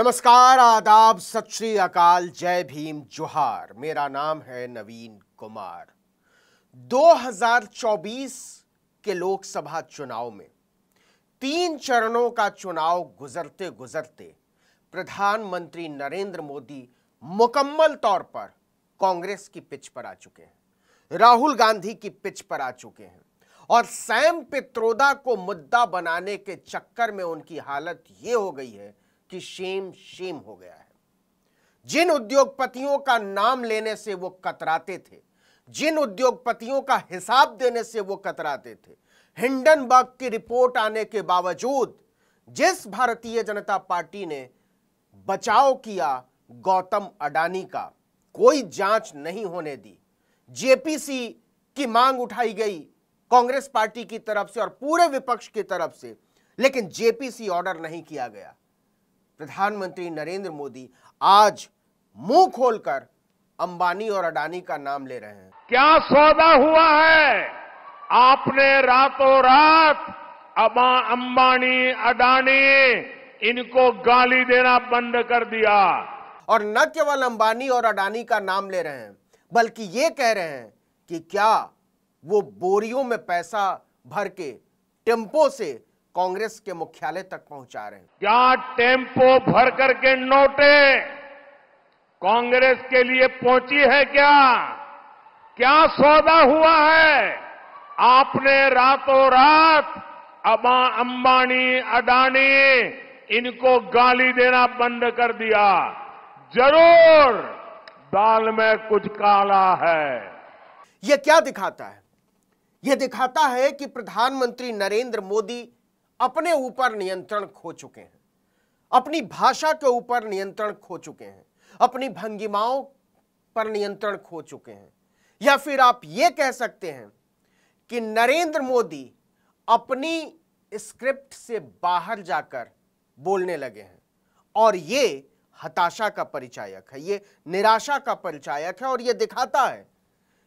नमस्कार आदाब सत श्री अकाल जय भीम जोहार मेरा नाम है नवीन कुमार 2024 के लोकसभा चुनाव में तीन चरणों का चुनाव गुजरते गुजरते प्रधानमंत्री नरेंद्र मोदी मुकम्मल तौर पर कांग्रेस की पिच पर आ चुके हैं राहुल गांधी की पिच पर आ चुके हैं और सैम पित्रोदा को मुद्दा बनाने के चक्कर में उनकी हालत ये हो गई है कि शेम शेम हो गया है जिन उद्योगपतियों का नाम लेने से वो कतराते थे जिन उद्योगपतियों का हिसाब देने से वो कतराते थे हिंडनबर्ग की रिपोर्ट आने के बावजूद जिस भारतीय जनता पार्टी ने बचाव किया गौतम अडानी का कोई जांच नहीं होने दी जेपीसी की मांग उठाई गई कांग्रेस पार्टी की तरफ से और पूरे विपक्ष की तरफ से लेकिन जेपीसी ऑर्डर नहीं किया गया प्रधानमंत्री नरेंद्र मोदी आज मुंह खोलकर अंबानी और अडानी का नाम ले रहे हैं क्या सौदा हुआ है आपने रातों रात अबा अंबानी अडानी इनको गाली देना बंद कर दिया और न केवल अंबानी और अडानी का नाम ले रहे हैं बल्कि ये कह रहे हैं कि क्या वो बोरियों में पैसा भर के टेम्पो से कांग्रेस के मुख्यालय तक पहुंचा रहे हैं क्या टेम्पो भर करके नोटे कांग्रेस के लिए पहुंची है क्या क्या सौदा हुआ है आपने रातों रात अबा अंबानी अडानी इनको गाली देना बंद कर दिया जरूर दाल में कुछ काला है यह क्या दिखाता है यह दिखाता है कि प्रधानमंत्री नरेंद्र मोदी अपने ऊपर नियंत्रण खो चुके हैं अपनी भाषा के ऊपर नियंत्रण खो चुके हैं अपनी भंगिमाओं पर नियंत्रण खो चुके हैं या फिर आप ये कह सकते हैं कि नरेंद्र मोदी अपनी स्क्रिप्ट से बाहर जाकर बोलने लगे हैं और ये हताशा का परिचायक है ये निराशा का परिचायक है और ये दिखाता है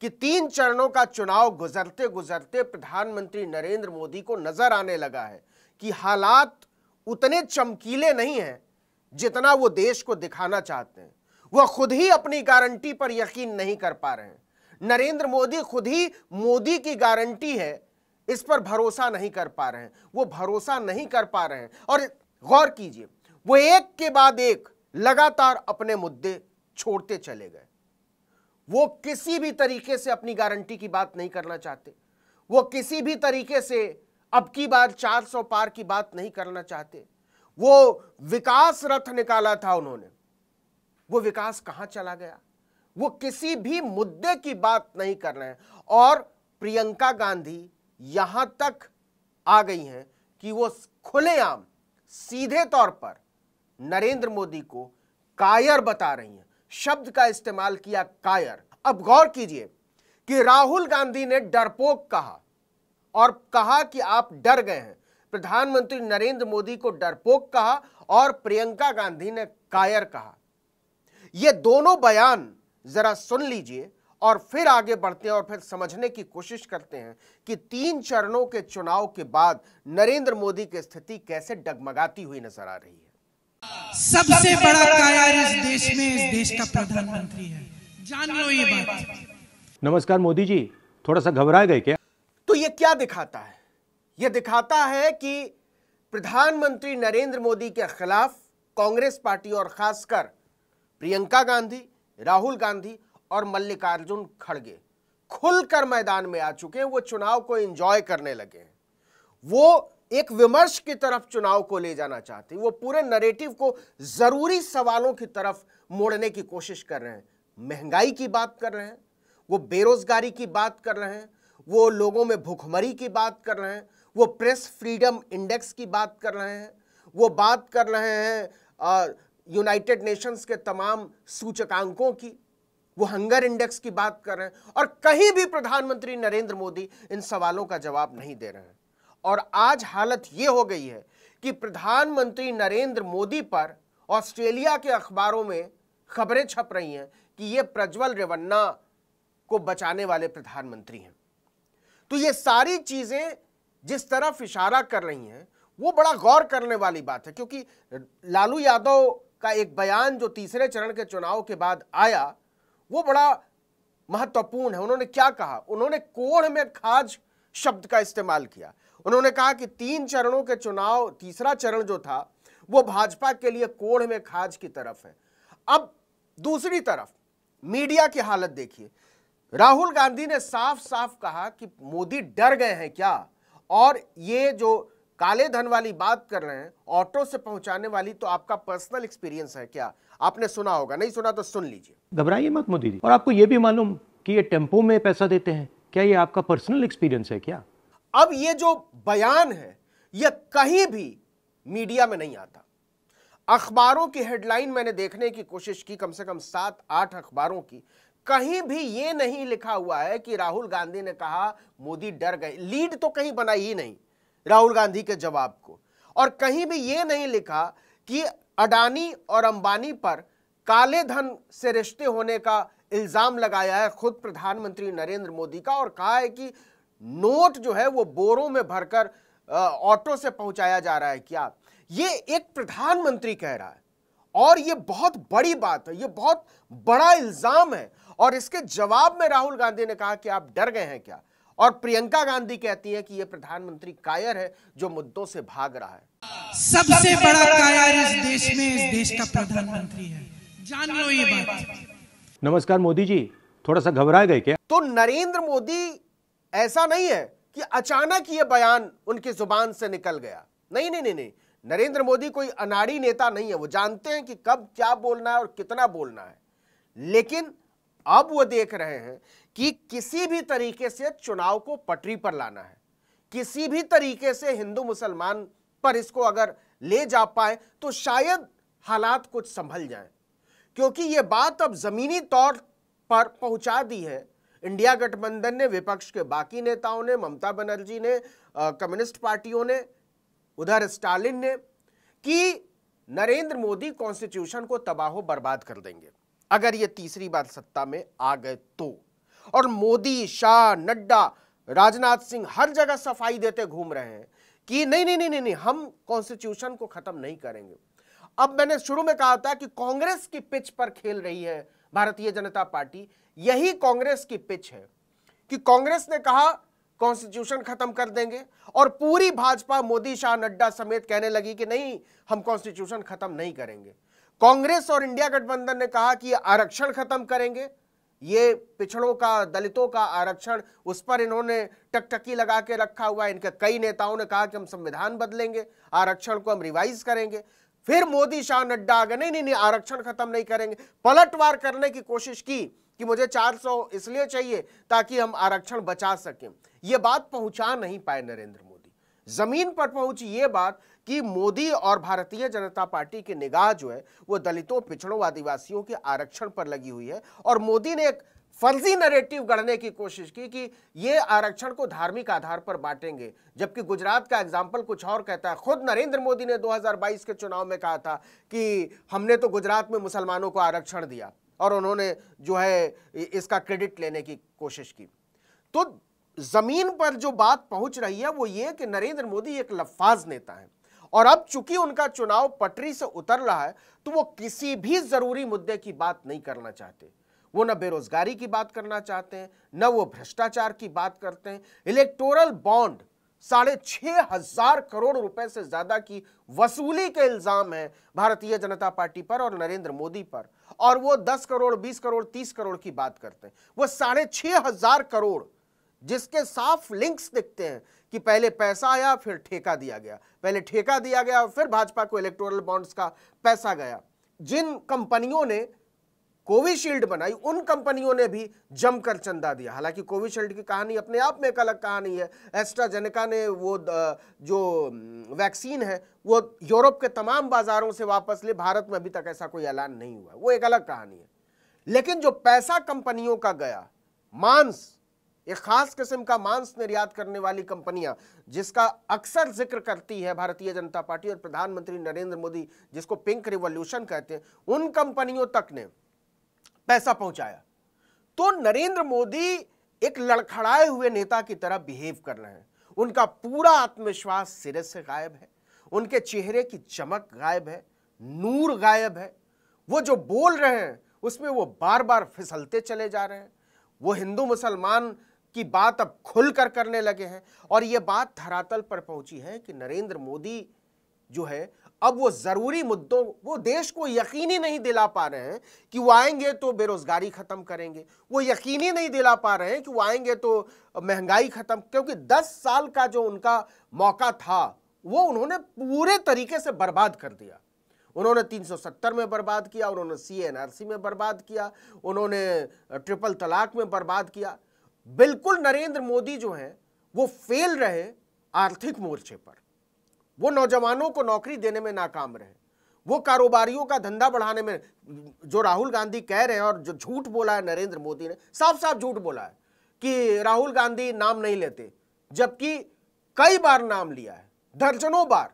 कि तीन चरणों का चुनाव गुजरते गुजरते प्रधानमंत्री नरेंद्र मोदी को नजर आने लगा है कि हालात उतने चमकीले नहीं हैं जितना वो देश को दिखाना चाहते हैं वह खुद ही अपनी गारंटी पर यकीन नहीं कर पा रहे हैं नरेंद्र मोदी खुद ही मोदी की गारंटी है इस पर भरोसा नहीं कर पा रहे हैं वो भरोसा नहीं कर पा रहे हैं और गौर कीजिए वो एक के बाद एक लगातार अपने मुद्दे छोड़ते चले गए वो किसी भी तरीके से अपनी गारंटी की बात नहीं करना चाहते वो किसी भी तरीके से अब की बार 400 पार की बात नहीं करना चाहते वो विकास रथ निकाला था उन्होंने वो विकास कहां चला गया वो किसी भी मुद्दे की बात नहीं कर रहे हैं और प्रियंका गांधी यहां तक आ गई हैं कि वो खुलेआम सीधे तौर पर नरेंद्र मोदी को कायर बता रही हैं शब्द का इस्तेमाल किया कायर अब गौर कीजिए कि राहुल गांधी ने डरपोक कहा और कहा कि आप डर गए हैं प्रधानमंत्री नरेंद्र मोदी को डरपोक कहा और प्रियंका गांधी ने कायर कहा ये दोनों बयान जरा सुन लीजिए और फिर आगे बढ़ते हैं और फिर समझने की कोशिश करते हैं कि तीन चरणों के चुनाव के बाद नरेंद्र मोदी की स्थिति कैसे डगमगाती हुई नजर आ रही है सबसे बड़ा कायर इस देश में इस देश का प्रधानमंत्री है जान लो ये बात नमस्कार मोदी जी थोड़ा सा घबरा गए क्या क्या दिखाता है यह दिखाता है कि प्रधानमंत्री नरेंद्र मोदी के खिलाफ कांग्रेस पार्टी और खासकर प्रियंका गांधी राहुल गांधी और मल्लिकार्जुन खड़गे खुलकर मैदान में आ चुके हैं वो चुनाव को एंजॉय करने लगे हैं वो एक विमर्श की तरफ चुनाव को ले जाना चाहते हैं वो पूरे नरेटिव को जरूरी सवालों की तरफ मोड़ने की कोशिश कर रहे हैं महंगाई की बात कर रहे हैं वो बेरोजगारी की बात कर रहे हैं वो लोगों में भूखमरी की बात कर रहे हैं वो प्रेस फ्रीडम इंडेक्स की बात कर रहे हैं वो बात कर रहे हैं यूनाइटेड नेशंस के तमाम सूचकांकों की वो हंगर इंडेक्स की बात कर रहे हैं और कहीं भी प्रधानमंत्री नरेंद्र मोदी इन सवालों का जवाब नहीं दे रहे हैं और आज हालत ये हो गई है कि प्रधानमंत्री नरेंद्र मोदी पर ऑस्ट्रेलिया के अखबारों में खबरें छप रही हैं कि ये प्रज्वल रेवन्ना को बचाने वाले प्रधानमंत्री हैं तो ये सारी चीज़ें जिस तरफ इशारा कर रही हैं वो बड़ा गौर करने वाली बात है क्योंकि लालू यादव का एक बयान जो तीसरे चरण के चुनाव के बाद आया वो बड़ा महत्वपूर्ण है उन्होंने क्या कहा उन्होंने कोढ़ में खाज शब्द का इस्तेमाल किया उन्होंने कहा कि तीन चरणों के चुनाव तीसरा चरण जो था वो भाजपा के लिए कोढ़ में खाज की तरफ है अब दूसरी तरफ मीडिया की हालत देखिए राहुल गांधी ने साफ साफ कहा कि मोदी डर गए हैं क्या और ये जो काले धन वाली बात कर रहे हैं ऑटो से पहुंचाने वाली तो आपका पर्सनल एक्सपीरियंस है क्या आपने सुना होगा नहीं सुना तो सुन लीजिए घबराइए मत मोदी जी और आपको ये भी मालूम कि ये टेम्पो में पैसा देते हैं क्या ये आपका पर्सनल एक्सपीरियंस है क्या अब ये जो बयान है यह कहीं भी मीडिया में नहीं आता अखबारों की हेडलाइन मैंने देखने की कोशिश की कम से कम सात आठ अखबारों की कहीं भी ये नहीं लिखा हुआ है कि राहुल गांधी ने कहा मोदी डर गए लीड तो कहीं बनाई ही नहीं राहुल गांधी के जवाब को और कहीं भी ये नहीं लिखा कि अडानी और अंबानी पर काले धन से रिश्ते होने का इल्ज़ाम लगाया है खुद प्रधानमंत्री नरेंद्र मोदी का और कहा है कि नोट जो है वो बोरों में भरकर ऑटो से पहुंचाया जा रहा है क्या ये एक प्रधानमंत्री कह रहा है और ये बहुत बड़ी बात है ये बहुत बड़ा इल्जाम है और इसके जवाब में राहुल गांधी ने कहा कि आप डर गए हैं क्या और प्रियंका गांधी कहती है कि ये प्रधानमंत्री कायर है जो मुद्दों से भाग रहा है सबसे बड़ा कायर इस देश में इस देश का प्रधानमंत्री है जान लो ये बात नमस्कार मोदी जी थोड़ा सा घबराए गए क्या तो नरेंद्र मोदी ऐसा नहीं है कि अचानक ये बयान उनकी जुबान से निकल गया नहीं नहीं नहीं नहीं नरेंद्र मोदी कोई अनाड़ी नेता नहीं है वो जानते हैं कि कब क्या बोलना है और कितना बोलना है लेकिन अब वो देख रहे हैं कि किसी भी तरीके से चुनाव को पटरी पर लाना है किसी भी तरीके से हिंदू मुसलमान पर इसको अगर ले जा पाए तो शायद हालात कुछ संभल जाए क्योंकि ये बात अब ज़मीनी तौर पर पहुंचा दी है इंडिया गठबंधन ने विपक्ष के बाकी नेताओं ने ममता बनर्जी ने कम्युनिस्ट पार्टियों ने उधर स्टालिन ने कि नरेंद्र मोदी कॉन्स्टिट्यूशन को तबाहो बर्बाद कर देंगे अगर ये तीसरी बार सत्ता में आ गए तो और मोदी शाह नड्डा राजनाथ सिंह हर जगह सफाई देते घूम रहे हैं कि नहीं नहीं नहीं नहीं, नहीं हम कॉन्स्टिट्यूशन को खत्म नहीं करेंगे अब मैंने शुरू में कहा था कि कांग्रेस की पिच पर खेल रही है भारतीय जनता पार्टी यही कांग्रेस की पिच है कि कांग्रेस ने कहा कॉन्स्टिट्यूशन खत्म कर देंगे और पूरी भाजपा मोदी शाह नड्डा समेत कहने लगी कि नहीं हम कॉन्स्टिट्यूशन खत्म नहीं करेंगे कांग्रेस और इंडिया गठबंधन ने कहा कि आरक्षण खत्म करेंगे ये पिछड़ों का दलितों का आरक्षण उस पर इन्होंने टकटकी लगा के रखा हुआ है इनके कई नेताओं ने कहा कि हम संविधान बदलेंगे आरक्षण को हम रिवाइज करेंगे फिर मोदी शाह नड्डा आ गए नहीं नहीं आरक्षण खत्म नहीं करेंगे पलटवार करने की कोशिश की कि मुझे 400 इसलिए चाहिए ताकि हम आरक्षण बचा सकें ये बात पहुंचा नहीं पाए नरेंद्र मोदी जमीन पर पहुंची ये बात कि मोदी और भारतीय जनता पार्टी की निगाह जो है वो दलितों पिछड़ों आदिवासियों के आरक्षण पर लगी हुई है और मोदी ने एक फर्जी नरेटिव गढ़ने की कोशिश की कि ये आरक्षण को धार्मिक आधार पर बांटेंगे जबकि गुजरात का एग्जाम्पल कुछ और कहता है खुद नरेंद्र मोदी ने 2022 के चुनाव में कहा था कि हमने तो गुजरात में मुसलमानों को आरक्षण दिया और उन्होंने जो है इसका क्रेडिट लेने की कोशिश की तो ज़मीन पर जो बात पहुंच रही है वो ये कि नरेंद्र मोदी एक लफाज नेता है और अब चूंकि उनका चुनाव पटरी से उतर रहा है तो वो किसी भी ज़रूरी मुद्दे की बात नहीं करना चाहते वो न बेरोजगारी की बात करना चाहते हैं न वो भ्रष्टाचार की बात करते हैं इलेक्टोरल बॉन्ड साढ़े छह हजार करोड़ रुपए से ज्यादा की वसूली के इल्जाम है भारतीय जनता पार्टी पर और नरेंद्र मोदी पर और वो दस करोड़ बीस करोड़ तीस करोड़ की बात करते हैं वो साढ़े छह हजार करोड़ जिसके साफ लिंक्स दिखते हैं कि पहले पैसा आया फिर ठेका दिया गया पहले ठेका दिया गया फिर भाजपा को इलेक्टोरल बॉन्ड्स का पैसा गया जिन कंपनियों ने कोविशील्ड बनाई उन कंपनियों ने भी जमकर चंदा दिया हालांकि कोविशील्ड की कहानी अपने आप में एक अलग कहानी है एस्ट्राजेनेका ने वो जो वैक्सीन है वो यूरोप के तमाम बाजारों से वापस ले भारत में अभी तक ऐसा कोई ऐलान नहीं हुआ वो एक अलग कहानी है लेकिन जो पैसा कंपनियों का गया मांस एक खास किस्म का मांस निर्यात करने वाली कंपनियां जिसका अक्सर जिक्र करती है भारतीय जनता पार्टी और प्रधानमंत्री नरेंद्र मोदी जिसको पिंक रिवॉल्यूशन कहते हैं उन कंपनियों तक ने पैसा पहुंचाया तो नरेंद्र मोदी एक लड़खड़ाए हुए नेता की तरह बिहेव कर रहे हैं उनका पूरा आत्मविश्वास सिरे से गायब है उनके चेहरे की चमक गायब है नूर गायब है वो जो बोल रहे हैं उसमें वो बार बार फिसलते चले जा रहे हैं वो हिंदू मुसलमान की बात अब खुल कर करने लगे हैं और ये बात धरातल पर पहुंची है कि नरेंद्र मोदी जो है अब वो ज़रूरी मुद्दों वो देश को यकीनी नहीं दिला पा रहे हैं कि वो आएंगे तो बेरोज़गारी ख़त्म करेंगे वो यकीनी नहीं दिला पा रहे हैं कि वो आएंगे तो महंगाई ख़त्म क्योंकि 10 साल का जो उनका मौका था वो उन्होंने पूरे तरीके से बर्बाद कर दिया उन्होंने 370 में बर्बाद किया उन्होंने सी में बर्बाद किया उन्होंने ट्रिपल तलाक में बर्बाद किया बिल्कुल नरेंद्र मोदी जो हैं वो फेल रहे आर्थिक मोर्चे पर वो नौजवानों को नौकरी देने में नाकाम रहे वो कारोबारियों का धंधा बढ़ाने में जो राहुल गांधी कह रहे हैं और जो झूठ बोला है नरेंद्र मोदी ने साफ साफ झूठ बोला है कि राहुल गांधी नाम नहीं लेते जबकि कई बार नाम लिया है दर्जनों बार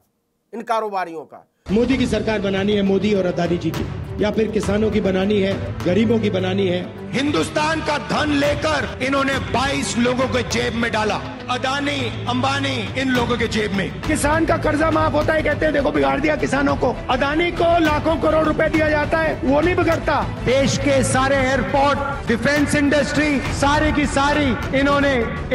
इन कारोबारियों का मोदी की सरकार बनानी है मोदी और अदानी जी की या फिर किसानों की बनानी है गरीबों की बनानी है हिंदुस्तान का धन लेकर इन्होंने 22 लोगों के जेब में डाला अदानी अंबानी इन लोगों के जेब में किसान का कर्जा माफ होता है कहते हैं देखो बिगाड़ दिया किसानों को अदानी को लाखों करोड़ रुपए दिया जाता है वो नहीं बिगड़ता देश के सारे एयरपोर्ट डिफेंस इंडस्ट्री सारी की सारी इन्होंने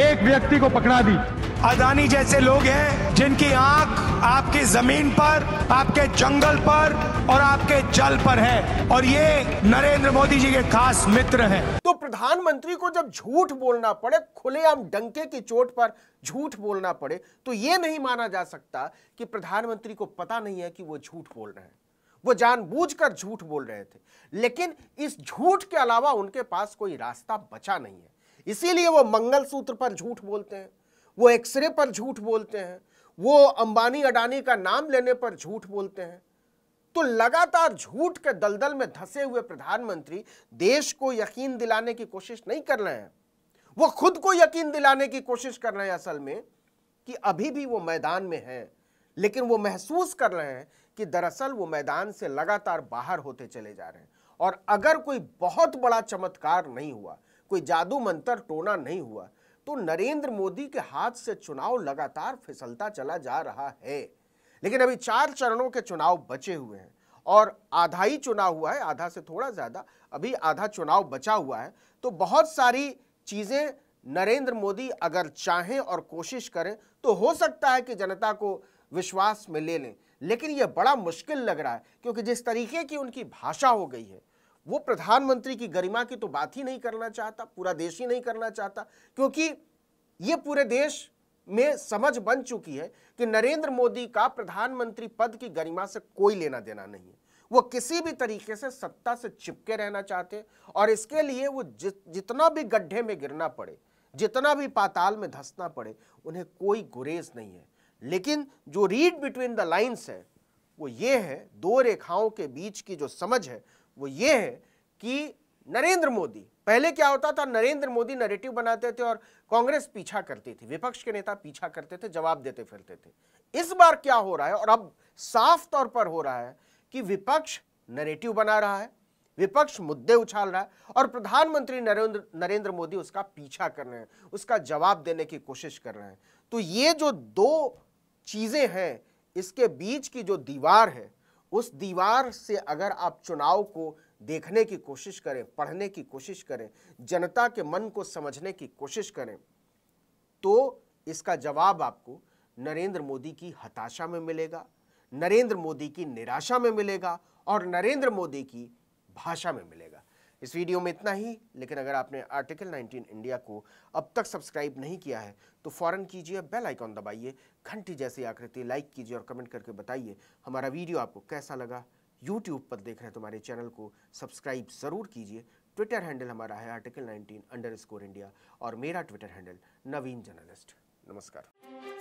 एक व्यक्ति को पकड़ा दी अदानी जैसे लोग हैं जिनकी आंख आपकी जमीन पर आपके जंगल पर और आपके जल पर है और ये नरेंद्र मोदी जी के खास मित्र हैं तो प्रधानमंत्री को जब झूठ बोलना पड़े खुलेआम डंके की चोट पर झूठ बोलना पड़े तो ये नहीं माना जा सकता कि प्रधानमंत्री को पता नहीं है कि वो झूठ बोल रहे हैं वो जानबूझकर झूठ बोल रहे थे लेकिन इस झूठ के अलावा उनके पास कोई रास्ता बचा नहीं है इसीलिए वो मंगल सूत्र पर झूठ बोलते हैं वो एक्सरे पर झूठ बोलते हैं वो अंबानी अडानी का नाम लेने पर झूठ बोलते हैं तो लगातार झूठ के दलदल में धसे हुए प्रधानमंत्री देश को यकीन दिलाने की कोशिश नहीं कर रहे हैं वो खुद को यकीन दिलाने की कोशिश कर रहे हैं असल में कि अभी भी वो मैदान में हैं लेकिन वो महसूस कर रहे हैं कि दरअसल वो मैदान से लगातार बाहर होते चले जा रहे हैं और अगर कोई बहुत बड़ा चमत्कार नहीं हुआ कोई जादू मंत्र टोना नहीं हुआ तो नरेंद्र मोदी के हाथ से चुनाव लगातार फिसलता चला जा रहा है लेकिन अभी चार चरणों के चुनाव बचे हुए हैं और आधा ही चुनाव हुआ है आधा से थोड़ा ज़्यादा अभी आधा चुनाव बचा हुआ है तो बहुत सारी चीज़ें नरेंद्र मोदी अगर चाहें और कोशिश करें तो हो सकता है कि जनता को विश्वास में ले लें लेकिन यह बड़ा मुश्किल लग रहा है क्योंकि जिस तरीके की उनकी भाषा हो गई है वो प्रधानमंत्री की गरिमा की तो बात ही नहीं करना चाहता पूरा देश ही नहीं करना चाहता क्योंकि ये पूरे देश में समझ बन चुकी है कि नरेंद्र मोदी का प्रधानमंत्री पद की गरिमा से कोई लेना देना नहीं है वो किसी भी तरीके से सत्ता से चिपके रहना चाहते हैं और इसके लिए वो जितना भी गड्ढे में गिरना पड़े जितना भी पाताल में धंसना पड़े उन्हें कोई गुरेज नहीं है लेकिन जो रीड बिटवीन द लाइन्स है वो ये है दो रेखाओं के बीच की जो समझ है वो ये है कि नरेंद्र मोदी पहले क्या होता था नरेंद्र मोदी नरेटिव बनाते थे और कांग्रेस पीछा करती थी विपक्ष के नेता पीछा करते थे जवाब देते फिरते थे इस बार क्या हो रहा है और अब साफ तौर पर हो रहा है कि विपक्ष नरेटिव बना रहा है विपक्ष मुद्दे उछाल रहा है और प्रधानमंत्री नरेंद्र नरेंद्र मोदी उसका पीछा कर रहे हैं उसका जवाब देने की कोशिश कर रहे हैं तो ये जो दो चीज़ें हैं इसके बीच की जो दीवार है उस दीवार से अगर आप चुनाव को देखने की कोशिश करें पढ़ने की कोशिश करें जनता के मन को समझने की कोशिश करें तो इसका जवाब आपको नरेंद्र मोदी की हताशा में मिलेगा नरेंद्र मोदी की निराशा में मिलेगा और नरेंद्र मोदी की भाषा में मिलेगा इस वीडियो में इतना ही लेकिन अगर आपने आर्टिकल 19 इंडिया को अब तक सब्सक्राइब नहीं किया है तो फ़ौरन कीजिए बेल आइकॉन दबाइए घंटी जैसी आकृति लाइक कीजिए और कमेंट करके बताइए हमारा वीडियो आपको कैसा लगा यूट्यूब पर देख रहे हैं तुम्हारे चैनल को सब्सक्राइब ज़रूर कीजिए ट्विटर हैंडल हमारा है आर्टिकल नाइनटीन अंडर इंडिया और मेरा ट्विटर हैंडल नवीन जर्नलिस्ट नमस्कार